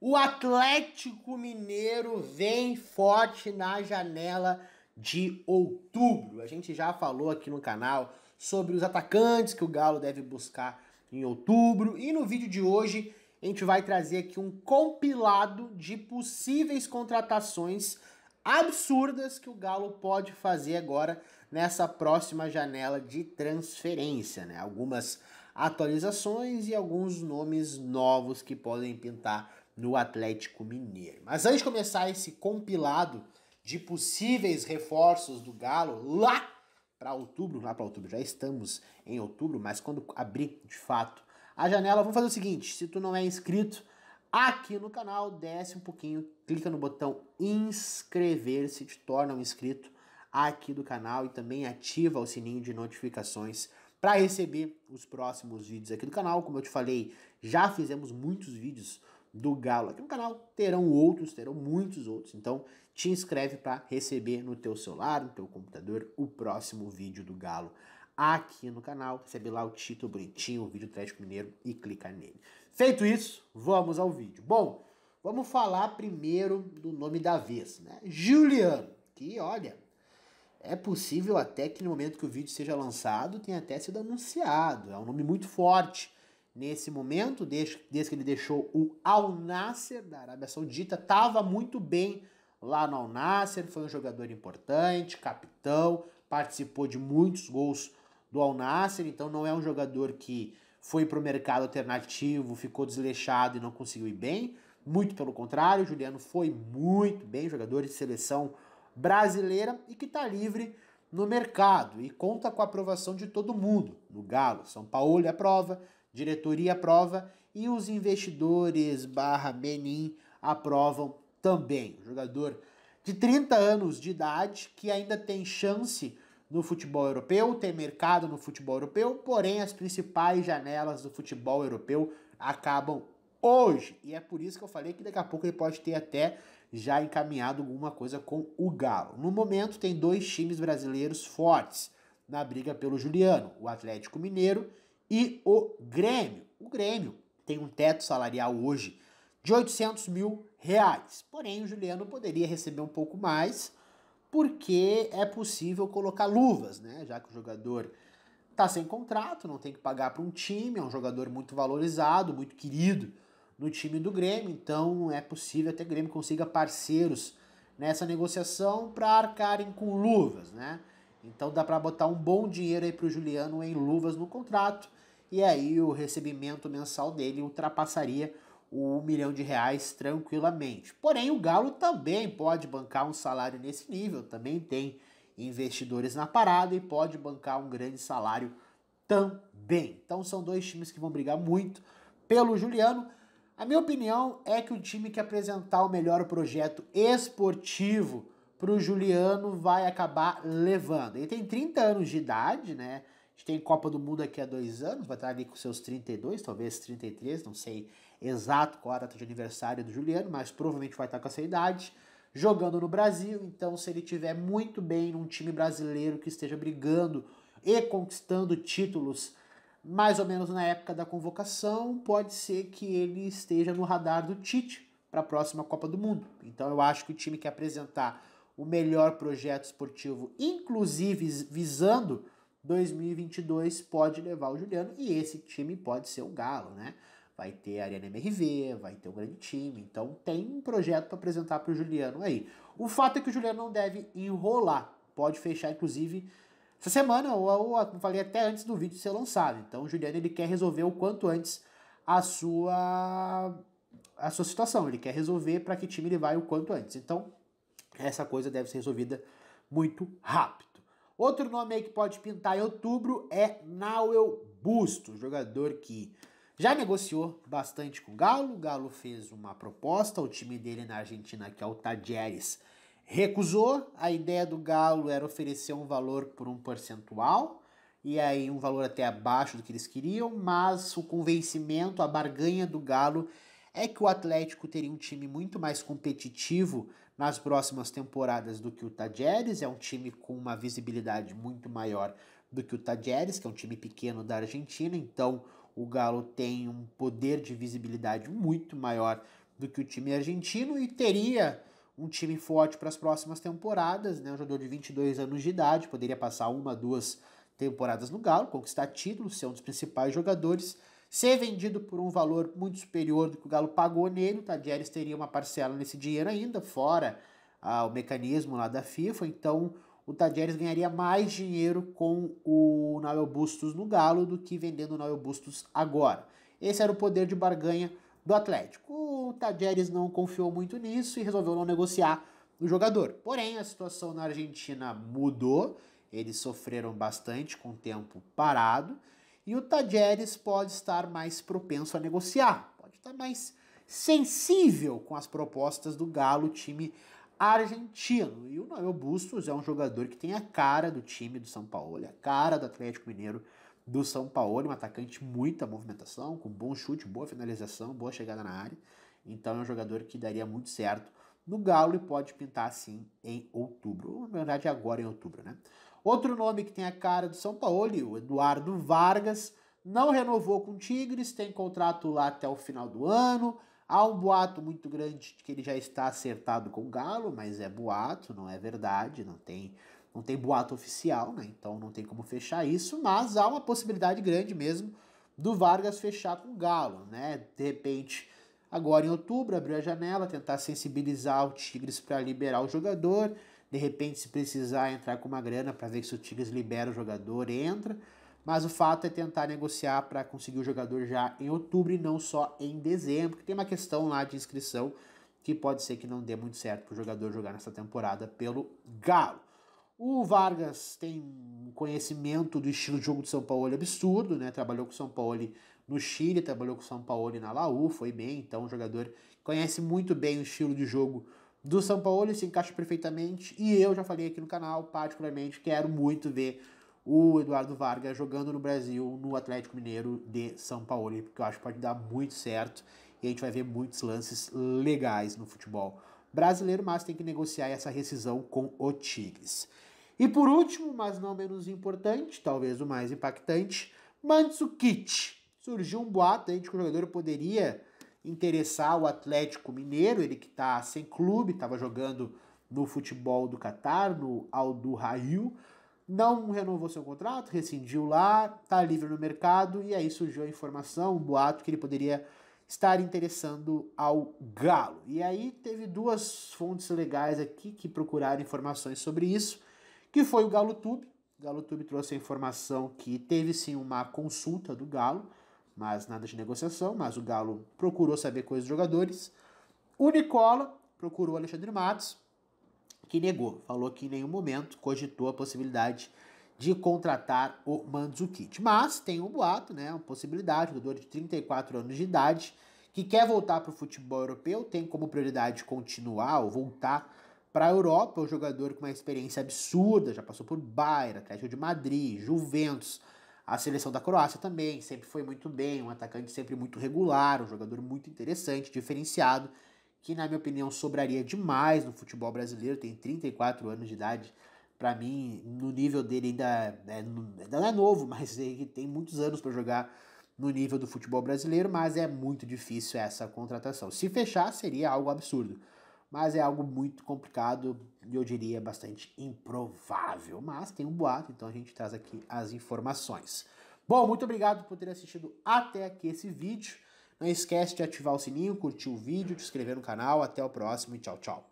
O Atlético Mineiro vem forte na janela de outubro. A gente já falou aqui no canal sobre os atacantes que o Galo deve buscar em outubro. E no vídeo de hoje a gente vai trazer aqui um compilado de possíveis contratações absurdas que o Galo pode fazer agora nessa próxima janela de transferência, né? Algumas atualizações e alguns nomes novos que podem pintar no Atlético Mineiro. Mas antes de começar esse compilado de possíveis reforços do Galo lá para outubro, lá para outubro, já estamos em outubro, mas quando abrir de fato a janela, vamos fazer o seguinte: se tu não é inscrito aqui no canal, desce um pouquinho, clica no botão inscrever-se, te torna um inscrito aqui do canal e também ativa o sininho de notificações para receber os próximos vídeos aqui do canal. Como eu te falei, já fizemos muitos vídeos do Galo. Aqui no canal terão outros, terão muitos outros. Então te inscreve para receber no teu celular, no teu computador, o próximo vídeo do Galo aqui no canal. Recebe lá o título bonitinho, o vídeo Atlético Mineiro e clica nele. Feito isso, vamos ao vídeo. Bom, vamos falar primeiro do nome da vez, né? Juliano, que olha, é possível até que no momento que o vídeo seja lançado tenha até sido anunciado. É um nome muito forte nesse momento, desde, desde que ele deixou o Al Nasser da Arábia Saudita, estava muito bem lá no Al Nasser, foi um jogador importante, capitão, participou de muitos gols do Al Nasser, então não é um jogador que foi para o mercado alternativo, ficou desleixado e não conseguiu ir bem. Muito pelo contrário, o Juliano foi muito bem, jogador de seleção brasileira e que está livre no mercado e conta com a aprovação de todo mundo no Galo. São Paulo aprova diretoria aprova e os investidores barra Benin aprovam também. O jogador de 30 anos de idade que ainda tem chance no futebol europeu, tem mercado no futebol europeu, porém as principais janelas do futebol europeu acabam hoje. E é por isso que eu falei que daqui a pouco ele pode ter até já encaminhado alguma coisa com o Galo. No momento tem dois times brasileiros fortes na briga pelo Juliano, o Atlético Mineiro e o Grêmio. O Grêmio tem um teto salarial hoje de 800 mil reais. Porém, o Juliano poderia receber um pouco mais, porque é possível colocar luvas, né? Já que o jogador está sem contrato, não tem que pagar para um time, é um jogador muito valorizado, muito querido no time do Grêmio, então é possível até que o Grêmio consiga parceiros nessa negociação para arcarem com luvas, né? Então dá para botar um bom dinheiro aí para o Juliano em luvas no contrato e aí o recebimento mensal dele ultrapassaria o milhão de reais tranquilamente. Porém, o Galo também pode bancar um salário nesse nível, também tem investidores na parada e pode bancar um grande salário também. Então são dois times que vão brigar muito pelo Juliano. A minha opinião é que o time que apresentar o melhor projeto esportivo para o Juliano vai acabar levando. Ele tem 30 anos de idade, né? A gente tem Copa do Mundo aqui há dois anos, vai estar ali com seus 32, talvez 33, não sei exato qual a data de aniversário do Juliano, mas provavelmente vai estar com essa idade. Jogando no Brasil, então se ele tiver muito bem num time brasileiro que esteja brigando e conquistando títulos mais ou menos na época da convocação, pode ser que ele esteja no radar do Tite para a próxima Copa do Mundo. Então eu acho que o time que apresentar o melhor projeto esportivo, inclusive visando 2022, pode levar o Juliano e esse time pode ser o Galo, né? Vai ter a Arena MRV, vai ter um grande time, então tem um projeto para apresentar para o Juliano aí. O fato é que o Juliano não deve enrolar, pode fechar inclusive essa semana ou, ou como falei até antes do vídeo ser lançado. Então o Juliano ele quer resolver o quanto antes a sua a sua situação, ele quer resolver para que time ele vai o quanto antes. Então essa coisa deve ser resolvida muito rápido. Outro nome aí que pode pintar em outubro é Nauel Busto, jogador que já negociou bastante com o Galo. O Galo fez uma proposta, o time dele na Argentina, que é o Tadieres, recusou. A ideia do Galo era oferecer um valor por um percentual, e aí um valor até abaixo do que eles queriam, mas o convencimento, a barganha do Galo é que o Atlético teria um time muito mais competitivo nas próximas temporadas do que o Tajeres. É um time com uma visibilidade muito maior do que o Tajeres, que é um time pequeno da Argentina. Então o Galo tem um poder de visibilidade muito maior do que o time argentino e teria um time forte para as próximas temporadas, né? Um jogador de 22 anos de idade poderia passar uma, duas temporadas no Galo, conquistar títulos, ser um dos principais jogadores ser vendido por um valor muito superior do que o Galo pagou nele, o Tadieres teria uma parcela nesse dinheiro ainda, fora ah, o mecanismo lá da FIFA, então o Tadieres ganharia mais dinheiro com o Noel Bustos no Galo do que vendendo o Noel Bustos agora. Esse era o poder de barganha do Atlético. O Tadieres não confiou muito nisso e resolveu não negociar o jogador. Porém, a situação na Argentina mudou, eles sofreram bastante com o tempo parado e o Tajeres pode estar mais propenso a negociar, pode estar mais sensível com as propostas do Galo, time argentino. E o Noel Bustos é um jogador que tem a cara do time do São Paulo, a cara do Atlético Mineiro do São Paulo, um atacante muita movimentação, com bom chute, boa finalização, boa chegada na área. Então é um jogador que daria muito certo no Galo e pode pintar assim em outubro, ou na verdade agora em outubro, né? Outro nome que tem a cara do São Paulo, o Eduardo Vargas, não renovou com o Tigres, tem contrato lá até o final do ano. Há um boato muito grande de que ele já está acertado com o Galo, mas é boato, não é verdade, não tem, não tem boato oficial, né? Então não tem como fechar isso, mas há uma possibilidade grande mesmo do Vargas fechar com o Galo, né? De repente, agora em outubro, abriu a janela, tentar sensibilizar o Tigres para liberar o jogador. De repente, se precisar entrar com uma grana para ver se o Tigres libera o jogador, entra. Mas o fato é tentar negociar para conseguir o jogador já em outubro e não só em dezembro, que tem uma questão lá de inscrição que pode ser que não dê muito certo para o jogador jogar nessa temporada pelo Galo. O Vargas tem conhecimento do estilo de jogo do São Paulo absurdo, né? Trabalhou com o São Paulo no Chile, trabalhou com o São Paulo na Laú, foi bem, então um jogador conhece muito bem o estilo de jogo do São Paulo, se encaixa perfeitamente. E eu já falei aqui no canal, particularmente, quero muito ver o Eduardo Vargas jogando no Brasil, no Atlético Mineiro de São Paulo, porque eu acho que pode dar muito certo e a gente vai ver muitos lances legais no futebol brasileiro, mas tem que negociar essa rescisão com o Tigres. E por último, mas não menos importante, talvez o mais impactante, Mandzukic. Surgiu um boato aí de que o jogador poderia interessar o Atlético Mineiro, ele que está sem clube, estava jogando no futebol do Catar, no Aldo Rail, não renovou seu contrato, rescindiu lá, está livre no mercado, e aí surgiu a informação, um boato que ele poderia estar interessando ao Galo. E aí teve duas fontes legais aqui que procuraram informações sobre isso, que foi o Galo Tube. O Galo Tube trouxe a informação que teve sim uma consulta do Galo, mas nada de negociação, mas o Galo procurou saber coisas dos jogadores. O Nicola procurou o Alexandre Matos, que negou, falou que em nenhum momento cogitou a possibilidade de contratar o Mandzukic. Mas tem um boato, né, uma possibilidade, um jogador de 34 anos de idade, que quer voltar para o futebol europeu, tem como prioridade continuar ou voltar para a Europa, o é um jogador com uma experiência absurda, já passou por Bayern, Atlético de Madrid, Juventus, a seleção da Croácia também sempre foi muito bem, um atacante sempre muito regular, um jogador muito interessante, diferenciado, que na minha opinião sobraria demais no futebol brasileiro, tem 34 anos de idade. Para mim, no nível dele ainda, é, ainda não é novo, mas ele tem muitos anos para jogar no nível do futebol brasileiro, mas é muito difícil essa contratação. Se fechar, seria algo absurdo mas é algo muito complicado e eu diria bastante improvável. Mas tem um boato, então a gente traz aqui as informações. Bom, muito obrigado por ter assistido até aqui esse vídeo. Não esquece de ativar o sininho, curtir o vídeo, se inscrever no canal. Até o próximo e tchau, tchau.